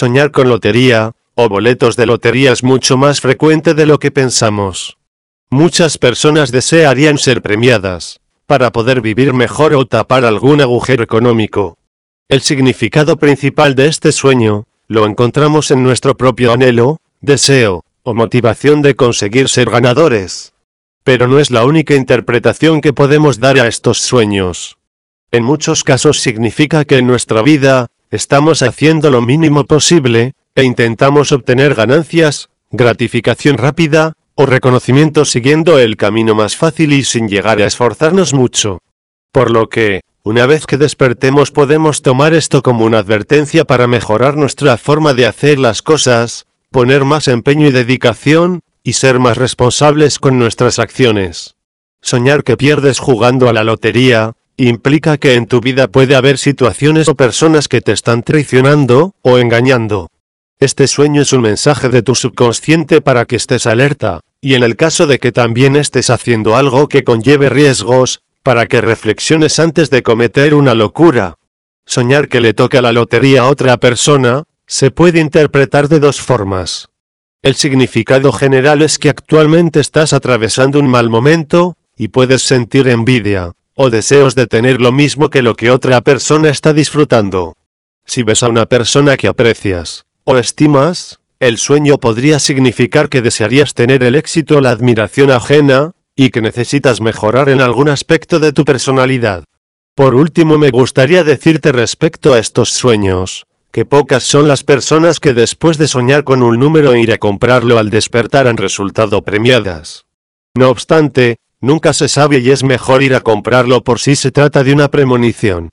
Soñar con lotería, o boletos de lotería es mucho más frecuente de lo que pensamos. Muchas personas desearían ser premiadas, para poder vivir mejor o tapar algún agujero económico. El significado principal de este sueño, lo encontramos en nuestro propio anhelo, deseo, o motivación de conseguir ser ganadores. Pero no es la única interpretación que podemos dar a estos sueños. En muchos casos significa que en nuestra vida, Estamos haciendo lo mínimo posible, e intentamos obtener ganancias, gratificación rápida, o reconocimiento siguiendo el camino más fácil y sin llegar a esforzarnos mucho. Por lo que, una vez que despertemos podemos tomar esto como una advertencia para mejorar nuestra forma de hacer las cosas, poner más empeño y dedicación, y ser más responsables con nuestras acciones. Soñar que pierdes jugando a la lotería, implica que en tu vida puede haber situaciones o personas que te están traicionando o engañando. Este sueño es un mensaje de tu subconsciente para que estés alerta, y en el caso de que también estés haciendo algo que conlleve riesgos, para que reflexiones antes de cometer una locura. Soñar que le toca la lotería a otra persona, se puede interpretar de dos formas. El significado general es que actualmente estás atravesando un mal momento, y puedes sentir envidia, o deseos de tener lo mismo que lo que otra persona está disfrutando. Si ves a una persona que aprecias, o estimas, el sueño podría significar que desearías tener el éxito o la admiración ajena, y que necesitas mejorar en algún aspecto de tu personalidad. Por último me gustaría decirte respecto a estos sueños, que pocas son las personas que después de soñar con un número e ir a comprarlo al despertar han resultado premiadas. No obstante, Nunca se sabe y es mejor ir a comprarlo por si se trata de una premonición.